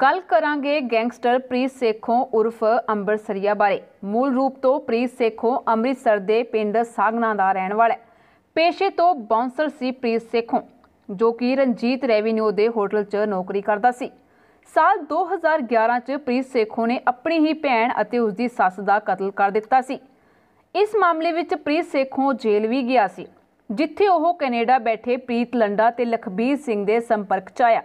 ਗੱਲ ਕਰਾਂਗੇ ਗੈਂਗਸਟਰ ਪ੍ਰੀਤ ਸੇਖੋਂ ਉਰਫ ਅੰਬਰਸਰੀਆ ਬਾਰੇ ਮੂਲ ਰੂਪ ਤੋਂ ਪ੍ਰੀਤ ਸੇਖੋਂ ਅੰਮ੍ਰਿਤਸਰ ਦੇ ਪਿੰਡ ਸਾਗਨਾ ਦਾ ਰਹਿਣ ਵਾਲਾ ਪੇਸ਼ੇ ਤੋਂ ਬਾਉਂਸਰ ਸੀ ਪ੍ਰੀਤ ਸੇਖੋਂ ਜੋ ਕਿ ਰਣਜੀਤ ਰੈਵਨਿਊ ਦੇ ਹੋਟਲ 'ਚ ਨੌਕਰੀ ਕਰਦਾ ਸੀ ਸਾਲ 2011 'ਚ ਪ੍ਰੀਤ ਸੇਖੋਂ ਨੇ ਆਪਣੀ ਹੀ ਭੈਣ ਅਤੇ ਉਸ ਦੀ ਸੱਸ ਦਾ ਕਤਲ ਕਰ ਦਿੱਤਾ ਸੀ ਇਸ ਮਾਮਲੇ ਵਿੱਚ ਪ੍ਰੀਤ ਸੇਖੋਂ ਜੇਲ੍ਹ ਵੀ ਗਿਆ ਸੀ ਜਿੱਥੇ ਉਹ ਕੈਨੇਡਾ ਬੈਠੇ ਪ੍ਰੀਤ ਲੰਡਾ ਤੇ ਲਖਬੀਰ ਸਿੰਘ ਦੇ ਸੰਪਰਕ 'ਚ ਆਇਆ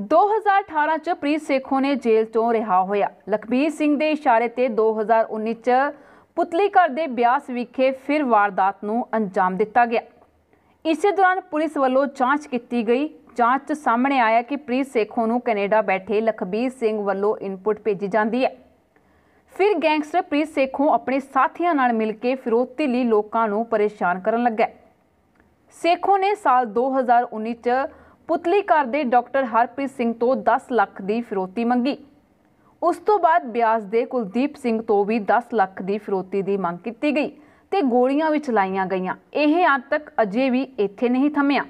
2018 ਚ ਪ੍ਰੀਤ ਸੇਖੋਂ ਨੇ ਜੇਲ੍ਹ ਤੋਂ ਰਿਹਾ ਹੋਇਆ ਲਖਬੀਰ ਸਿੰਘ ਦੇ ਇਸ਼ਾਰੇ ਤੇ 2019 ਚ ਪੁਤਲੀ ਘਰ ਦੇ ਵਿਆਸ ਵਿਖੇ ਫਿਰ ਵਾਰਦਾਤ ਨੂੰ ਅੰਜਾਮ ਦਿੱਤਾ ਗਿਆ ਇਸੇ ਦੌਰਾਨ ਪੁਲਿਸ ਵੱਲੋਂ ਜਾਂਚ ਕੀਤੀ ਗਈ ਜਾਂਚ ਚ ਸਾਹਮਣੇ ਆਇਆ ਕਿ ਪ੍ਰੀਤ ਸੇਖੋਂ ਨੂੰ ਕੈਨੇਡਾ ਬੈਠੇ ਲਖਬੀਰ ਸਿੰਘ ਵੱਲੋਂ ਇਨਪੁਟ ਭੇਜੀ ਜਾਂਦੀ ਹੈ ਫਿਰ ਗੈਂਗਸਟਰ ਪ੍ਰੀਤ ਸੇਖੋਂ ਆਪਣੇ ਸਾਥੀਆਂ ਨਾਲ ਮਿਲ ਕੇ ਫਿਰੋਤੀ ਲਈ ਲੋਕਾਂ ਨੂੰ ਪਰੇਸ਼ਾਨ ਕਰਨ ਲੱਗਾ ਸੇਖੋਂ ਨੇ ਸਾਲ 2019 ਚ ਪੁਤਲੀ ਘਰ ਦੇ ਡਾਕਟਰ ਹਰਪ੍ਰੀਤ ਸਿੰਘ ਤੋਂ 10 ਲੱਖ ਦੀ ਫਿਰੋਤੀ ਮੰਗੀ ਉਸ ਤੋਂ ਬਾਅਦ ਬਿਆਸ ਦੇ ਕੁਲਦੀਪ ਸਿੰਘ ਤੋਂ ਵੀ 10 ਲੱਖ ਦੀ ਫਿਰੋਤੀ ਦੀ ਮੰਗ ਕੀਤੀ ਗਈ ਤੇ ਗੋਲੀਆਂ ਵਿੱਚ ਲਾਈਆਂ ਗਈਆਂ ਇਹ ਅੰਤ ਤੱਕ ਅਜੇ ਵੀ ਇੱਥੇ ਨਹੀਂ ਥਮਿਆ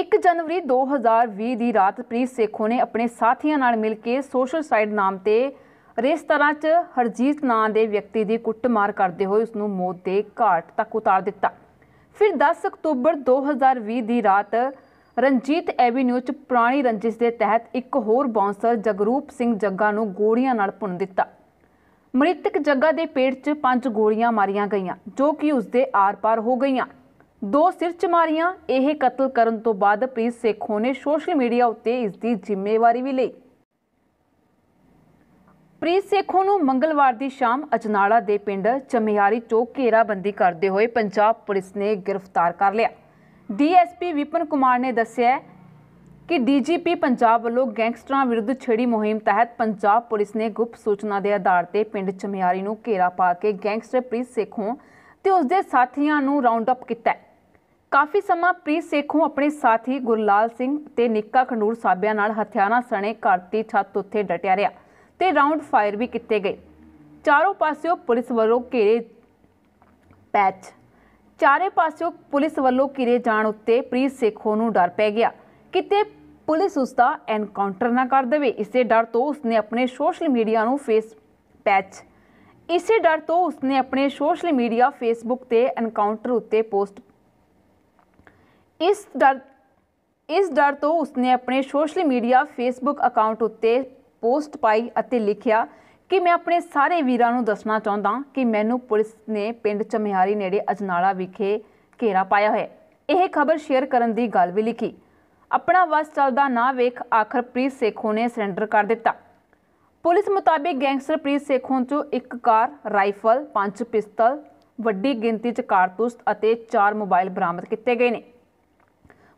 1 ਜਨਵਰੀ 2020 ਦੀ ਰਾਤ ਪ੍ਰੀਤ ਸੇਖੋ ਨੇ ਆਪਣੇ ਸਾਥੀਆਂ ਨਾਲ ਮਿਲ ਕੇ ਸੋਸ਼ਲ ਸਾਈਡ ਨਾਮ ਤੇ ਤਰ੍ਹਾਂ 'ਚ ਹਰਜੀਤ ਨਾਂ ਦੇ ਵਿਅਕਤੀ ਦੀ ਕੁੱਟਮਾਰ ਕਰਦੇ ਹੋਏ ਉਸ ਨੂੰ ਮੌਤ ਦੇ ਘਾਟ ਤੱਕ ਉਤਾਰ ਦਿੱਤਾ ਫਿਰ 10 ਅਕਤੂਬਰ 2020 ਦੀ ਰਾਤ ਰਣਜੀਤ ਐਵੀਨਿਊ 'ਚ ਪੁਰਾਣੀ ਰੰਜਿਸ਼ ਦੇ ਤਹਿਤ ਇੱਕ ਹੋਰ ਬੌਂਸਰ ਜਗਰੂਪ ਸਿੰਘ ਜੱਗਾ ਨੂੰ ਗੋਲੀਆਂ ਨਾਲ ਪੁੰਨ ਦਿੱਤਾ ਮ੍ਰਿਤਕ ਜੱਗਾ ਦੇ ਪੇਟ 'ਚ ਪੰਜ ਗੋਲੀਆਂ ਮਾਰੀਆਂ ਗਈਆਂ ਜੋ ਕਿ ਉਸਦੇ ਆਰ-ਪਾਰ ਹੋ ਗਈਆਂ ਦੋ ਸਿਰ 'ਚ ਮਾਰੀਆਂ ਇਹ ਕਤਲ ਕਰਨ ਤੋਂ ਬਾਅਦ ਪ੍ਰੀਤ ਸੇਖੋਂ ਨੇ ਸੋਸ਼ਲ ਮੀਡੀਆ ਉੱਤੇ ਇਸ ਦੀ ਜ਼ਿੰਮੇਵਾਰੀ ਵੀ ਲਈ ਪ੍ਰੀਤ ਸੇਖੋਂ ਨੂੰ ਮੰਗਲਵਾਰ ਦੀ ਸ਼ਾਮ ਅਜਨਾਲਾ ਦੇ ਪਿੰਡ ਚਮਿਆਰੀ ਚੌਕ ਘੇਰਾਬੰਦੀ ਕਰਦੇ ਹੋਏ ਪੰਜਾਬ ਪੁਲਿਸ ਨੇ ਗ੍ਰਿਫਤਾਰ ਕਰ ਲਿਆ ਡੀਐਸਪੀ ਵਿਪਨ ਕੁਮਾਰ ਨੇ ਦੱਸਿਆ ਕਿ ਡੀਜੀਪੀ ਪੰਜਾਬ ਵੱਲੋਂ ਗੈਂਗਸਟਰਾਂ ਵਿਰੁੱਧ ਛੇੜੀ ਮੁਹਿੰਮ ਤਹਿਤ ਪੰਜਾਬ ਪੁਲਿਸ ਨੇ ਗੁਪਤ ਸੂਚਨਾ ਦੇ ਆਧਾਰ ਤੇ ਪਿੰਡ ਚਮਿਆਰੀ ਨੂੰ ਘੇਰਾ ਪਾ ਕੇ ਗੈਂਗਸਟਰ ਪ੍ਰੀਤ ਸੇਖੋਂ ਤੇ ਉਸ ਦੇ ਸਾਥੀਆਂ ਨੂੰ ਰਾਉਂਡ ਅਪ ਕੀਤਾ ਕਾਫੀ ਸਮਾਂ ਪ੍ਰੀਤ ਸੇਖੋਂ ਆਪਣੇ ਸਾਥੀ ਗੁਰਲਾਲ ਸਿੰਘ ਤੇ ਨਿੱਕਾ ਖੰਡੂਰ ਸਾਬਿਆਂ ਨਾਲ ਹਥਿਆਰਾਂ ਸਣੇ ਘਰ ਦੀ ਛੱਤ ਉੱਤੇ ਡਟਿਆ ਰਿਹਾ ਤੇ ਰਾਉਂਡ ਫਾਇਰ ਵੀ ਕੀਤੇ ਗਏ ਚਾਰੋਂ ਪਾਸਿਓਂ ਪੁਲਿਸ ਵੱਲੋਂ ਘੇਰੇ ਪੈਚ ਚਾਰੇ ਪਾਸਿਓਂ ਪੁਲਿਸ ਵੱਲੋਂ ਕਿਰੇ ਜਾਣ ਉੱਤੇ ਪ੍ਰੀਤ ਸੇਖੋ ਨੂੰ ਡਰ ਪੈ ਗਿਆ ਕਿਤੇ ਪੁਲਿਸ ਉਸ ਦਾ ਐਨਕਾਊਂਟਰ ਨਾ ਕਰ ਦੇਵੇ ਇਸੇ ਡਰ ਤੋਂ ਉਸਨੇ ਆਪਣੇ ਸੋਸ਼ਲ ਮੀਡੀਆ ਨੂੰ ਫੇਸ ਪੈਚ ਇਸੇ ਡਰ ਤੋਂ ਉਸਨੇ ਆਪਣੇ ਸੋਸ਼ਲ ਮੀਡੀਆ ਫੇਸਬੁੱਕ ਤੇ ਐਨਕਾਊਂਟਰ ਉੱਤੇ ਪੋਸਟ ਇਸ ਡਰ ਇਸ ਡਰ ਤੋਂ ਉਸਨੇ ਆਪਣੇ ਸੋਸ਼ਲ ਮੀਡੀਆ ਫੇਸਬੁੱਕ ਅਕਾਊਂਟ ਉੱਤੇ ਪੋਸਟ ਪਾਈ ਅਤੇ ਲਿਖਿਆ ਕਿ ਮੈਂ ਆਪਣੇ ਸਾਰੇ ਵੀਰਾਂ ਨੂੰ ਦੱਸਣਾ ਚਾਹੁੰਦਾ ਕਿ ਮੈਨੂੰ ਪੁਲਿਸ ਨੇ ਪਿੰਡ ਚਮਿਆਰੀ ਨੇੜੇ ਅਜਨਾਲਾ ਵਿਖੇ ਘੇਰਾ ਪਾਇਆ ਹੋਇਆ ਇਹ ਖਬਰ ਸ਼ੇਅਰ ਕਰਨ ਦੀ ਗੱਲ ਵੀ ਲਿਖੀ ਆਪਣਾ ਵਸ ਚੱਲਦਾ ਨਾ ਵੇਖ ਆਖਰ ਪ੍ਰੀਤ ਸੇਖੋਂ ਨੇ ਸਰੈਂਡਰ ਕਰ ਦਿੱਤਾ ਪੁਲਿਸ ਮੁਤਾਬਿਕ ਗੈਂਗਸਟਰ ਪ੍ਰੀਤ ਸੇਖੋਂ ਚੋਂ ਇੱਕ ਕਾਰ ਰਾਈਫਲ ਪੰਜ ਪਿਸਤਲ ਵੱਡੀ ਗਿਣਤੀ 'ਚ ਕਾਰਤੂਸ ਅਤੇ ਚਾਰ ਮੋਬਾਈਲ ਬਰਾਮਦ ਕੀਤੇ ਗਏ ਨੇ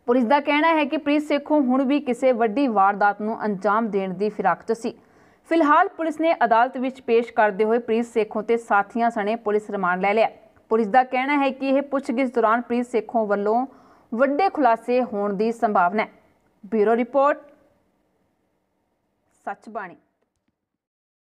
ਪੁਲਿਸ ਦਾ ਕਹਿਣਾ ਹੈ ਕਿ ਪ੍ਰੀਤ ਸੇਖੋਂ ਹੁਣ ਵੀ ਕਿਸੇ ਵੱਡੀ ਵਾਰਦਾਤ ਨੂੰ ਅੰਜਾਮ ਦੇਣ ਦੀ ਫਿਰਾਕ 'ਚ ਸੀ ਫਿਲਹਾਲ ਪੁਲਿਸ ਨੇ ਅਦਾਲਤ ਵਿੱਚ ਪੇਸ਼ ਕਰਦੇ ਹੋਏ ਪ੍ਰੀਤ ਸੇਖੋਂ ਤੇ ਸਾਥੀਆਂ ਸਣੇ ਪੁਲਿਸ ਰਿਮਾਂਡ ਲੈ ਲਿਆ ਪੁਲਿਸ ਦਾ ਕਹਿਣਾ ਹੈ ਕਿ ਇਹ ਪੁੱਛਗਿੱਛ ਦੌਰਾਨ ਪ੍ਰੀਤ ਸੇਖੋਂ ਵੱਲੋਂ ਵੱਡੇ ਖੁਲਾਸੇ ਹੋਣ ਦੀ ਸੰਭਾਵਨਾ ਹੈ ਬਿਊਰੋ ਰਿਪੋਰਟ ਸੱਚ ਬਾਣੀ